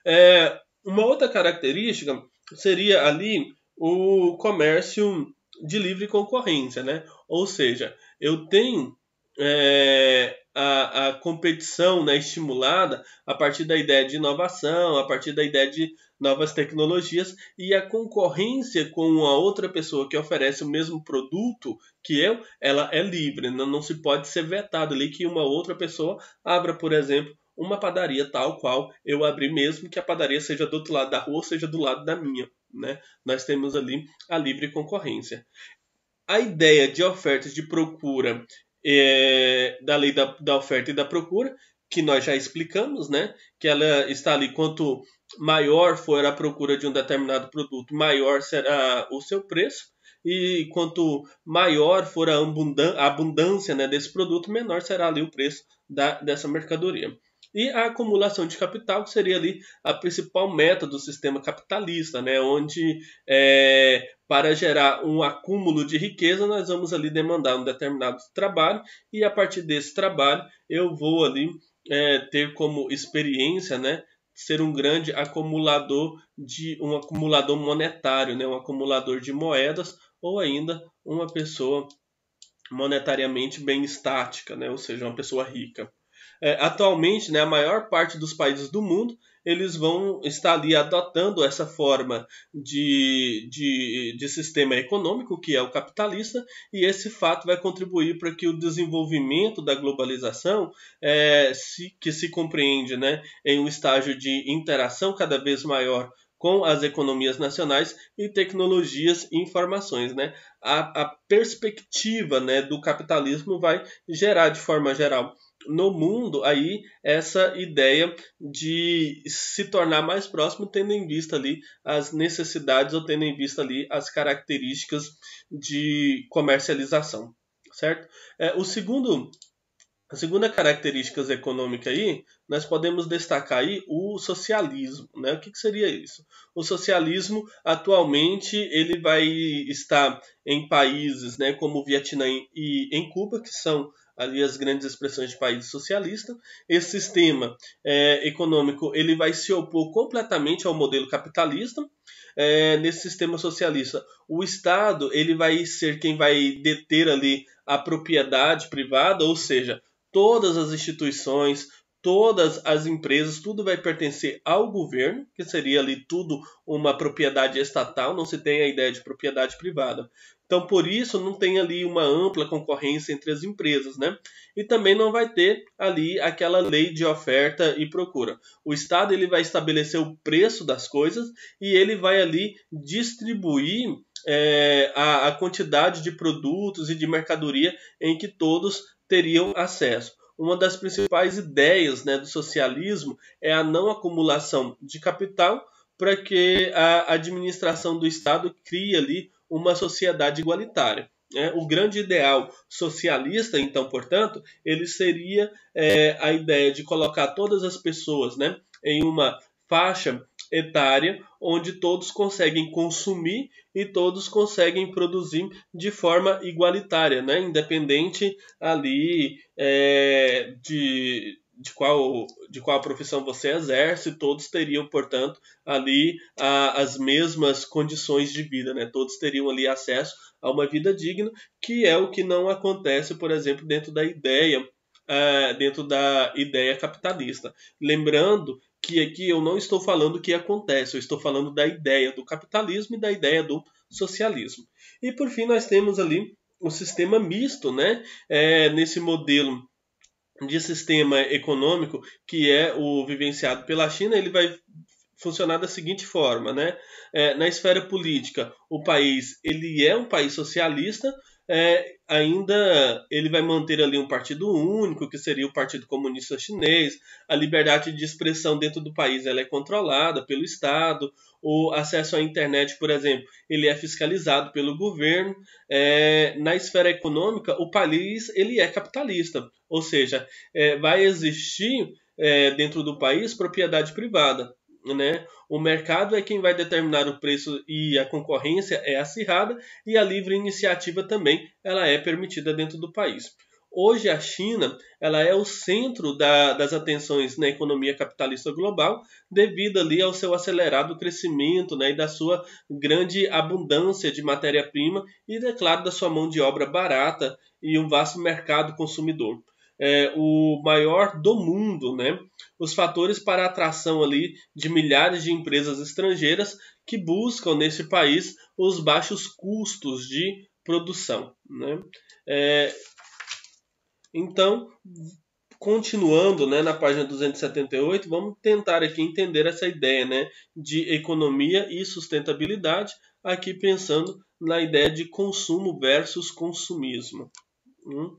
É, uma outra característica seria ali o comércio de livre concorrência, né? Ou seja, eu tenho é, a, a, competição né, estimulada a partir da ideia de inovação, a partir da ideia de novas tecnologias e a concorrência com a outra pessoa que oferece o mesmo produto que eu, ela é livre, não, né? não se pode ser vetado ali que uma outra pessoa abra, por exemplo, uma padaria tal qual eu abri, mesmo que a padaria seja do outro lado da rua, seja do lado da minha. Né? Nós temos ali a livre concorrência. A ideia de ofertas de procura é, da lei da, da oferta e da procura, que nós já explicamos, né? que ela está ali quanto maior for a procura de um determinado produto, maior será o seu preço. E quanto maior for a abundância né, desse produto, menor será ali o preço da, dessa mercadoria e a acumulação de capital, que seria ali a principal meta do sistema capitalista, né? onde é, para gerar um acúmulo de riqueza, nós vamos ali demandar um determinado trabalho, e a partir desse trabalho eu vou ali é, ter como experiência né, ser um grande acumulador de um acumulador monetário, né, um acumulador de moedas, ou ainda uma pessoa monetariamente bem estática, né? ou seja, uma pessoa rica. É, atualmente, né, a maior parte dos países do mundo eles vão estar ali adotando essa forma de, de, de, sistema econômico, que é o capitalista, e esse fato vai contribuir para que o desenvolvimento da globalização, é, se, que se compreende né, em um estágio de interação cada vez maior com as economias nacionais e tecnologias e informações. Né? A, a perspectiva né, do capitalismo vai gerar, de forma geral, no mundo aí essa ideia de se tornar mais próximo tendo em vista ali as necessidades ou tendo em vista ali as características de comercialização, certo? É, o segundo a segunda característica econômica aí, nós podemos destacar aí o socialismo, né? O que, que seria isso? O socialismo atualmente ele vai estar em países, né, como Vietnã e em Cuba, que são ali as grandes expressões de país socialista. Esse sistema é, econômico ele vai se opor completamente ao modelo capitalista. É, nesse sistema socialista, o Estado ele vai ser quem vai deter ali a propriedade privada, ou seja, todas as instituições, todas as empresas, tudo vai pertencer ao governo, que seria ali tudo uma propriedade estatal, não se tem a ideia de propriedade privada. Então, por isso, não tem ali uma ampla concorrência entre as empresas, né? E também não vai ter ali aquela lei de oferta e procura. O Estado ele vai estabelecer o preço das coisas e ele vai ali distribuir é, a, a quantidade de produtos e de mercadoria em que todos teriam acesso uma das principais ideias né, do socialismo é a não acumulação de capital para que a administração do Estado crie ali uma sociedade igualitária. Né? O grande ideal socialista, então, portanto, ele seria é, a ideia de colocar todas as pessoas né, em uma faixa etária onde todos conseguem consumir e todos conseguem produzir de forma igualitária, né? independente ali é, de de qual, de qual profissão você exerce, todos teriam, portanto, ali a, as mesmas condições de vida, né? Todos teriam ali acesso a uma vida digna, que é o que não acontece, por exemplo, dentro da ideia, uh, dentro da ideia capitalista. Lembrando que aqui eu não estou falando o que acontece, eu estou falando da ideia do capitalismo e da ideia do socialismo. E por fim nós temos ali o um sistema misto, né? É, nesse modelo de sistema econômico que é o vivenciado pela China, ele vai funcionar da seguinte forma, né? É, na esfera política, o país ele é um país socialista, é, ainda ele vai manter ali um partido único, que seria o Partido Comunista Chinês, a liberdade de expressão dentro do país ela é controlada pelo Estado, o acesso à internet, por exemplo, ele é fiscalizado pelo governo. É, na esfera econômica, o país ele é capitalista, ou seja, é, vai existir é, dentro do país propriedade privada né? O mercado é quem vai determinar o preço e a concorrência é acirrada e a livre iniciativa também ela é permitida dentro do país. Hoje a China ela é o centro da, das atenções na economia capitalista global devido ali ao seu acelerado crescimento né, e da sua grande abundância de matéria-prima e, é claro, da sua mão de obra barata e um vasto mercado consumidor é, o maior do mundo, né? Os fatores para a atração ali de milhares de empresas estrangeiras que buscam nesse país os baixos custos de produção, né? É, então, continuando né, na página 278, vamos tentar aqui entender essa ideia né, de economia e sustentabilidade, aqui pensando na ideia de consumo versus consumismo. Hum?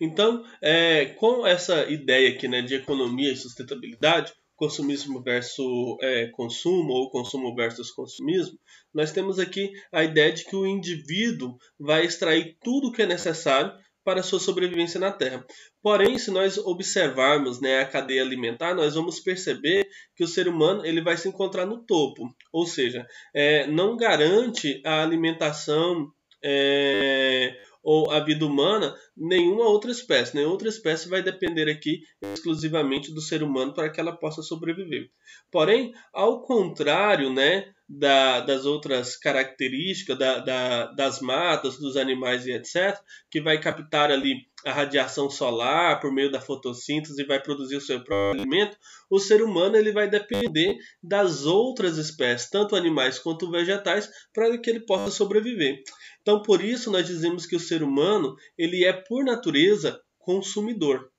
Então, é, com essa ideia aqui né, de economia e sustentabilidade, consumismo versus é, consumo ou consumo versus consumismo, nós temos aqui a ideia de que o indivíduo vai extrair tudo o que é necessário para a sua sobrevivência na Terra. Porém, se nós observarmos né, a cadeia alimentar, nós vamos perceber que o ser humano ele vai se encontrar no topo, ou seja, é, não garante a alimentação é, ou a vida humana, nenhuma outra espécie. Nenhuma outra espécie vai depender aqui exclusivamente do ser humano para que ela possa sobreviver. Porém, ao contrário né, da, das outras características, da, da, das matas, dos animais e etc., que vai captar ali a radiação solar por meio da fotossíntese e vai produzir o seu próprio alimento, o ser humano ele vai depender das outras espécies, tanto animais quanto vegetais, para que ele possa sobreviver. Então, por isso nós dizemos que o ser humano ele é por natureza consumidor.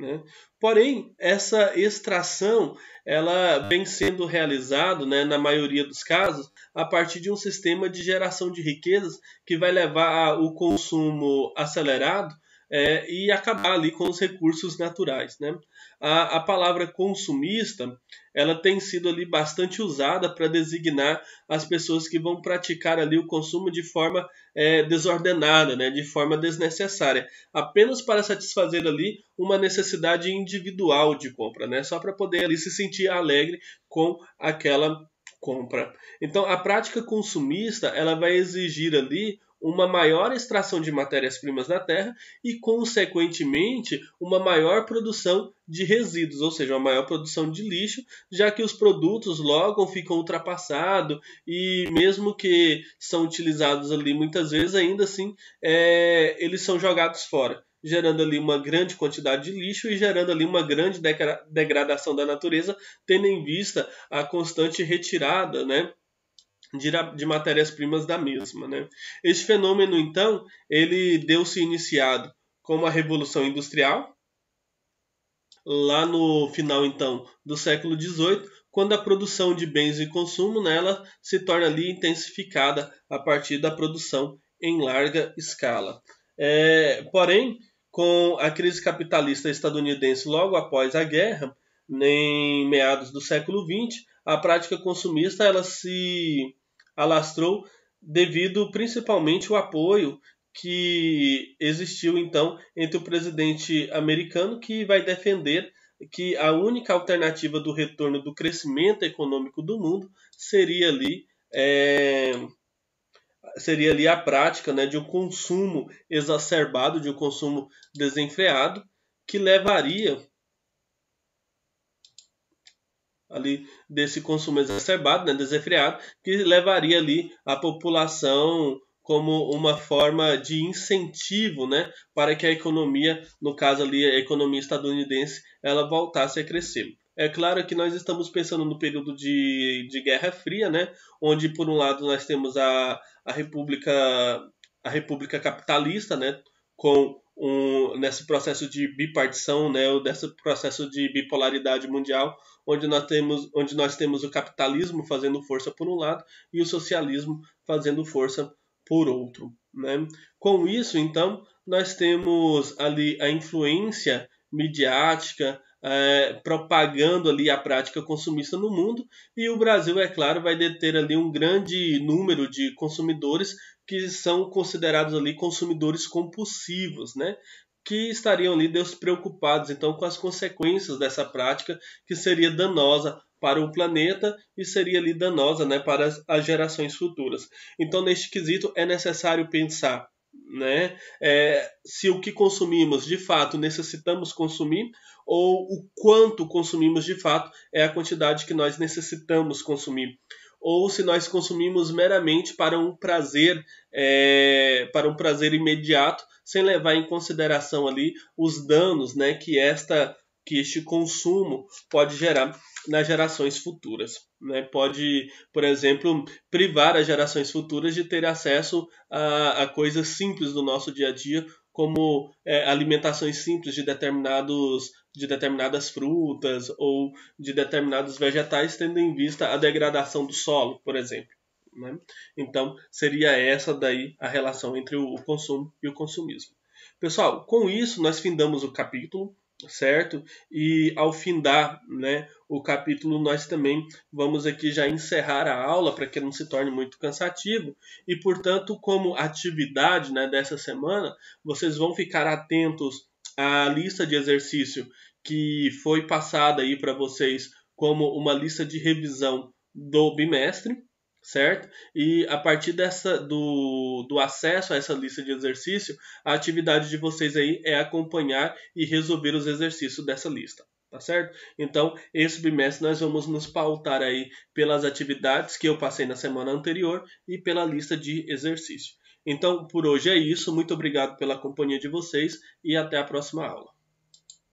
Né? Porém, essa extração ela vem sendo realizada, né, na maioria dos casos, a partir de um sistema de geração de riquezas que vai levar ao consumo acelerado é, e acabar ali com os recursos naturais. Né? A, a palavra consumista ela tem sido ali bastante usada para designar as pessoas que vão praticar ali o consumo de forma é, desordenada, né? de forma desnecessária, apenas para satisfazer ali uma necessidade individual de compra, né? só para poder ali se sentir alegre com aquela compra. Então a prática consumista ela vai exigir ali uma maior extração de matérias-primas na terra e, consequentemente, uma maior produção de resíduos, ou seja, uma maior produção de lixo, já que os produtos logo ficam ultrapassados e, mesmo que são utilizados ali muitas vezes, ainda assim é, eles são jogados fora gerando ali uma grande quantidade de lixo e gerando ali uma grande degradação da natureza, tendo em vista a constante retirada, né, de, de matérias-primas da mesma. Né? Este fenômeno, então, ele deu-se iniciado com a Revolução Industrial, lá no final, então, do século XVIII, quando a produção de bens e consumo nela se torna ali intensificada a partir da produção em larga escala. É, porém, com a crise capitalista estadunidense logo após a guerra, em meados do século XX, a prática consumista ela se alastrou devido principalmente ao apoio que existiu então entre o presidente americano que vai defender que a única alternativa do retorno do crescimento econômico do mundo seria ali é, seria ali a prática né, de um consumo exacerbado, de um consumo desenfreado, que levaria ali desse consumo exacerbado, né, desenfreado, que levaria ali a população como uma forma de incentivo, né, para que a economia, no caso ali a economia estadunidense, ela voltasse a crescer. É claro que nós estamos pensando no período de, de Guerra Fria, né, onde por um lado nós temos a, a República a República Capitalista, né, com um, nesse processo de bipartição, né, desse processo de bipolaridade mundial, onde nós temos, onde nós temos o capitalismo fazendo força por um lado e o socialismo fazendo força por outro. Né? Com isso, então, nós temos ali a influência midiática é, propagando ali a prática consumista no mundo e o Brasil, é claro, vai deter ali um grande número de consumidores que são considerados ali consumidores compulsivos, né? que estariam ali Deus preocupados então com as consequências dessa prática que seria danosa para o planeta e seria ali danosa né, para as, as gerações futuras. Então, neste quesito, é necessário pensar né? É, se o que consumimos de fato necessitamos consumir ou o quanto consumimos de fato é a quantidade que nós necessitamos consumir ou se nós consumimos meramente para um prazer é, para um prazer imediato sem levar em consideração ali os danos né, que esta que este consumo pode gerar nas gerações futuras. Né? Pode, por exemplo, privar as gerações futuras de ter acesso a, a coisas simples do nosso dia a dia, como é, alimentações simples de determinados de determinadas frutas ou de determinados vegetais, tendo em vista a degradação do solo, por exemplo. Né? Então, seria essa daí a relação entre o consumo e o consumismo. Pessoal, com isso nós findamos o capítulo, certo? E ao findar né, o capítulo, nós também vamos aqui já encerrar a aula para que não se torne muito cansativo. E, portanto, como atividade né, dessa semana, vocês vão ficar atentos à lista de exercício que foi passada aí para vocês como uma lista de revisão do bimestre, certo? E a partir dessa do, do acesso a essa lista de exercício, a atividade de vocês aí é acompanhar e resolver os exercícios dessa lista, tá certo? Então, esse bimestre nós vamos nos pautar aí pelas atividades que eu passei na semana anterior e pela lista de exercício. Então, por hoje é isso. Muito obrigado pela companhia de vocês e até a próxima aula.